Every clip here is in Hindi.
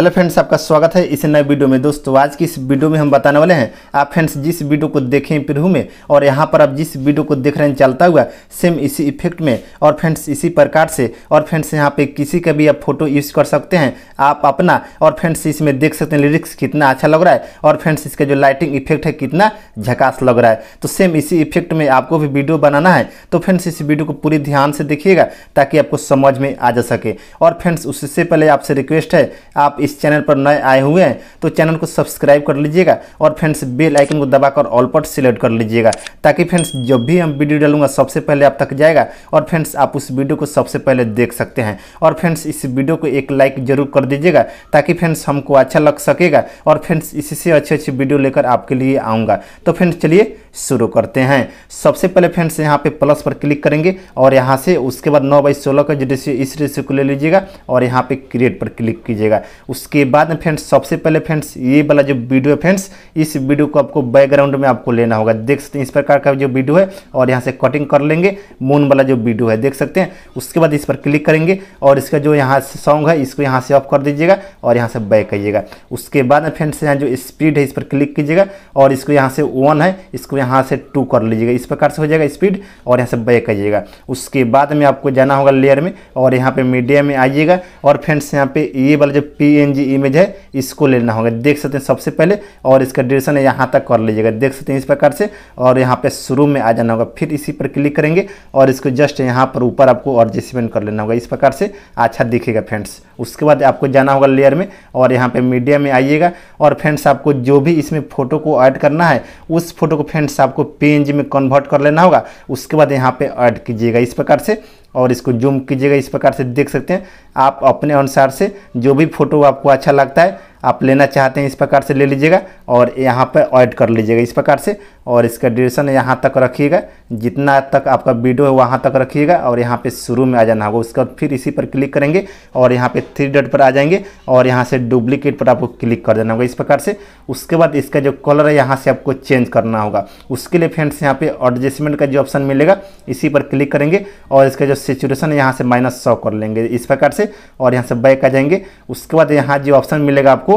हेलो फ्रेंड्स आपका स्वागत है इस नए वीडियो में दोस्तों आज की इस वीडियो में हम बताने वाले हैं आप फ्रेंड्स जिस वीडियो को देखें पिरहू में और यहाँ पर आप जिस वीडियो को देख रहे हैं चलता हुआ सेम इसी इफेक्ट में और फ्रेंड्स इसी प्रकार से और फ्रेंड्स यहाँ पे किसी का भी आप फोटो यूज़ कर सकते हैं आप अपना और फ्रेंड्स इसमें देख सकते हैं लिरिक्स कितना अच्छा लग रहा है और फ्रेंड्स इसका जो लाइटिंग इफेक्ट है कितना झकास लग रहा है तो सेम इसी इफेक्ट में आपको भी वीडियो बनाना है तो फ्रेंड्स इस वीडियो को पूरी ध्यान से देखिएगा ताकि आपको समझ में आ जा सके और फ्रेंड्स उससे पहले आपसे रिक्वेस्ट है आप इस चैनल पर नए आए हुए हैं तो चैनल को सब्सक्राइब कर लीजिएगा और फ्रेंड्स बेल आइकन को दबाकर ऑल पर सिलेक्ट कर लीजिएगा ताकि फ्रेंड्स जब भी हम वीडियो डालूंगा सबसे पहले आप तक जाएगा और फ्रेंड्स आप उस वीडियो को सबसे पहले देख सकते हैं और फ्रेंड्स इस वीडियो को एक लाइक जरूर कर दीजिएगा ताकि फ्रेंड्स हमको अच्छा लग सकेगा और फ्रेंड्स इसी से अच्छी अच्छी वीडियो लेकर आपके लिए आऊँगा तो फ्रेंड्स चलिए शुरू करते हैं सबसे पहले फ्रेंड्स यहाँ पे प्लस पर क्लिक करेंगे और यहाँ से उसके बाद नौ बाई सोलह का जो रेशियो इस रेशियो को ले लीजिएगा और यहाँ पे क्रिएट पर क्लिक कीजिएगा उसके बाद में फ्रेंड्स सबसे पहले फ्रेंड्स ये वाला जो वीडियो है फ्रेंड्स इस वीडियो को आपको बैकग्राउंड में आपको लेना होगा देख सकते हैं इस प्रकार का जो वीडियो है और यहाँ से कटिंग कर लेंगे मून वाला जो वीडियो है देख सकते हैं उसके बाद इस पर क्लिक करेंगे और इसका जो यहाँ से सॉन्ग है इसको यहाँ से ऑफ कर दीजिएगा और यहाँ से बैक करिएगा उसके बाद फ्रेंड्स यहाँ जो स्पीड है इस पर क्लिक कीजिएगा और इसको यहाँ से वन है इसको यहाँ से टू कर लीजिएगा इस प्रकार से हो जाएगा स्पीड और यहाँ से बैक आइएगा उसके बाद में आपको जाना होगा लेयर में और यहाँ पे मीडिया में आइएगा और फ्रेंड्स यहाँ पे ये वाला जो पी इमेज है इसको लेना होगा देख सकते हैं सबसे पहले और इसका ड्यूरेशन है यहाँ तक कर लीजिएगा देख सकते हैं इस प्रकार से और यहाँ पर शुरू में आ जाना होगा फिर इसी पर क्लिक करेंगे और इसको जस्ट यहाँ पर ऊपर आपको एडजस्टमेंट कर लेना होगा इस प्रकार से अच्छा दिखेगा फ्रेंड्स उसके बाद आपको जाना होगा लेयर में और यहाँ पर मीडिया में आइएगा और फ्रेंड्स आपको जो भी इसमें फ़ोटो को ऐड करना है उस फोटो को फ्रेंड्स एलिमेंट्स आपको पेंज में कन्वर्ट कर लेना होगा उसके बाद यहाँ पे ऐड कीजिएगा इस प्रकार से और इसको जूम कीजिएगा इस प्रकार से देख सकते हैं आप अपने अनुसार से जो भी फोटो आपको अच्छा लगता है आप लेना चाहते हैं इस प्रकार से ले लीजिएगा और यहाँ पर ऐड कर लीजिएगा इस प्रकार से और इसका ड्यूरेशन यहाँ तक रखिएगा जितना तक आपका वीडियो है वहाँ तक रखिएगा और यहाँ पे शुरू में आ जाना होगा उसके बाद फिर इसी पर क्लिक करेंगे और यहाँ पे थ्री डॉट पर आ जाएंगे और यहाँ से डुप्लीकेट पर आपको क्लिक कर देना होगा इस प्रकार से उसके बाद इसका जो कलर है यहाँ से आपको चेंज करना होगा उसके लिए फ्रेंड्स यहाँ पर एडजस्टमेंट का जो ऑप्शन मिलेगा इसी पर क्लिक करेंगे और इसका जो सिचुएशन है यहाँ से माइनस सौ कर लेंगे इस प्रकार से और यहाँ से बैक आ जाएंगे उसके बाद यहाँ जो ऑप्शन मिलेगा आपको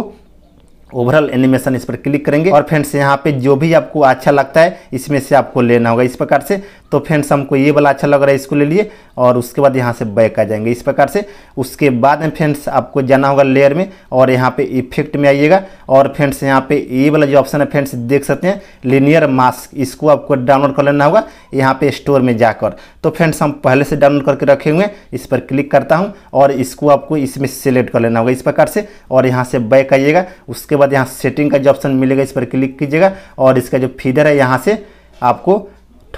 ओवरऑल एनिमेशन इस पर क्लिक करेंगे और फ्रेंड्स यहाँ पे जो भी आपको अच्छा लगता है इसमें से आपको लेना होगा इस प्रकार से तो फ्रेंड्स हमको ये वाला अच्छा लग रहा है इसको ले लिए और उसके बाद यहाँ से बैक आ जाएंगे इस प्रकार से उसके बाद में फ्रेंड्स आपको जाना होगा लेयर में और यहाँ पे इफेक्ट में आइएगा और फ्रेंड्स यहाँ पे ये वाला जो ऑप्शन है फ्रेंड्स देख सकते हैं लीनियर मास्क इसको आपको डाउनलोड कर लेना होगा यहाँ पे स्टोर में जाकर तो फ्रेंड्स हम पहले से डाउनलोड करके रखे हुए हैं इस पर क्लिक करता हूँ और इसको आपको इसमें सेलेक्ट कर लेना होगा इस प्रकार से और यहाँ से बैक आइएगा उसके बाद यहाँ सेटिंग का जो ऑप्शन मिलेगा इस पर क्लिक कीजिएगा और इसका जो फीडर है यहाँ से आपको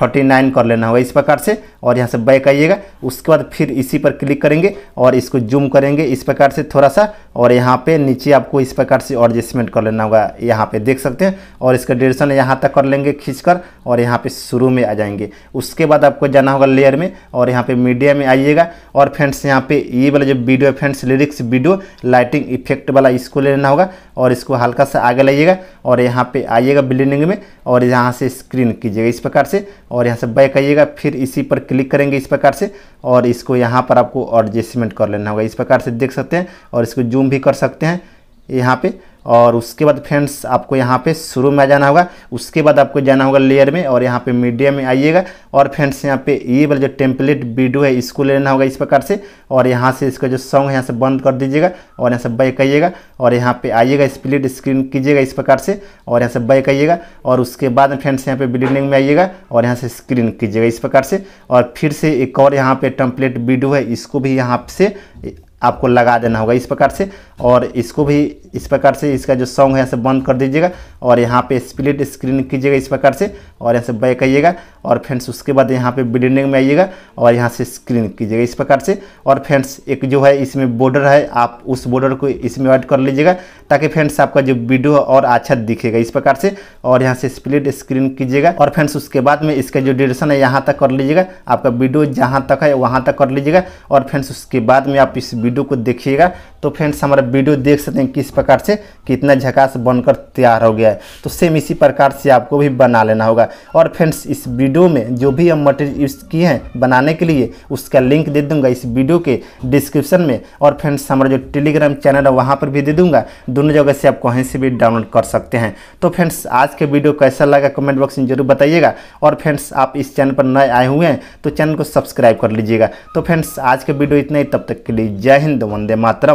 थर्टी नाइन कर लेना होगा इस प्रकार से और यहाँ से बैक आइएगा उसके बाद फिर इसी पर क्लिक करेंगे और इसको जूम करेंगे इस प्रकार से थोड़ा सा और यहाँ पे नीचे आपको इस प्रकार से एडजस्टमेंट कर लेना होगा यहाँ पे देख सकते हैं और इसका डिरेक्शन यहाँ तक कर लेंगे खींच कर और यहाँ पे शुरू में आ जाएंगे उसके बाद आपको जाना होगा लेयर में और यहाँ पर मीडिया में आइएगा और फ्रेंड्स यहाँ पर ये वाला जो video friends lyrics video lighting effect वाला इसको ले लेना होगा और इसको हल्का सा आगे लाइएगा और यहाँ पर आइएगा बिल्डिंग में और यहाँ से स्क्रीन कीजिएगा इस प्रकार से और यहाँ से बैक आइएगा फिर इसी पर क्लिक करेंगे इस प्रकार से और इसको यहाँ पर आपको एडजस्टमेंट कर लेना होगा इस प्रकार से देख सकते हैं और इसको जूम भी कर सकते हैं यहाँ पर और उसके बाद फ्रेंड्स आपको यहाँ पे शुरू में आ जाना होगा उसके बाद आपको जाना होगा लेयर में और यहाँ पे मीडिया में आइएगा और फ्रेंड्स यहाँ पे ये वाला जो टेम्पलेट वीडियो है इसको लेना होगा इस प्रकार से और यहाँ से इसका जो सॉन्ग है यहाँ से बंद कर दीजिएगा और यहाँ से बैक आइएगा और यहाँ पे आइएगा स्प्लिट स्क्रीन कीजिएगा इस प्रकार से और यहाँ से बैक आइएगा और उसके बाद फ्रेंड्स यहाँ पर बिल्डिंग में आइएगा और यहाँ से स्क्रीन कीजिएगा इस प्रकार से और फिर से एक और यहाँ पर टेम्पलेट वीडियो है इसको भी यहाँ से आपको लगा देना होगा इस प्रकार से और इसको भी इस प्रकार से इसका जो सॉन्ग है यहाँ से बंद कर दीजिएगा और यहाँ पे स्प्लिट स्क्रीन कीजिएगा इस प्रकार से और यहाँ से बैक आइएगा और फ्रेंड्स उसके बाद यहाँ पे बिल्डिंग में आइएगा और यहाँ से स्क्रीन कीजिएगा इस प्रकार से और फ्रेंड्स एक जो है इसमें बॉर्डर है आप उस बॉर्डर को इसमें ऐड कर लीजिएगा ताकि फ्रेंड्स आपका जो वीडियो और अच्छा दिखेगा इस प्रकार से और यहाँ से स्प्लिट स्क्रीन कीजिएगा और फ्रेंड्स उसके बाद में इसका जो ड्यूरेशन है यहाँ तक कर लीजिएगा आपका वीडियो जहाँ तक है वहाँ तक कर लीजिएगा और फ्रेंड्स उसके बाद में आप इस वीडियो को देखिएगा तो फ्रेंड्स हमारा वीडियो देख सकते हैं किस प्रकार से कितना झकास बनकर तैयार हो गया है तो सेम इसी प्रकार से आपको भी बना लेना होगा और फ्रेंड्स इस वीडियो में जो भी हम मटेरियल यूज़ किए हैं बनाने के लिए उसका लिंक दे दूंगा इस वीडियो के डिस्क्रिप्शन में और फ्रेंड्स हमारा जो टेलीग्राम चैनल है वहाँ पर भी दे दूँगा दोनों जगह से आप कहीं से भी डाउनलोड कर सकते हैं तो फ्रेंड्स आज के वीडियो कैसा लगा कमेंट बॉक्स में जरूर बताइएगा और फ्रेंड्स आप इस चैनल पर नए आए हुए हैं तो चैनल को सब्सक्राइब कर लीजिएगा तो फ्रेंड्स आज के वीडियो इतना ही तब तक के लिए जय हिंद वंदे मातरम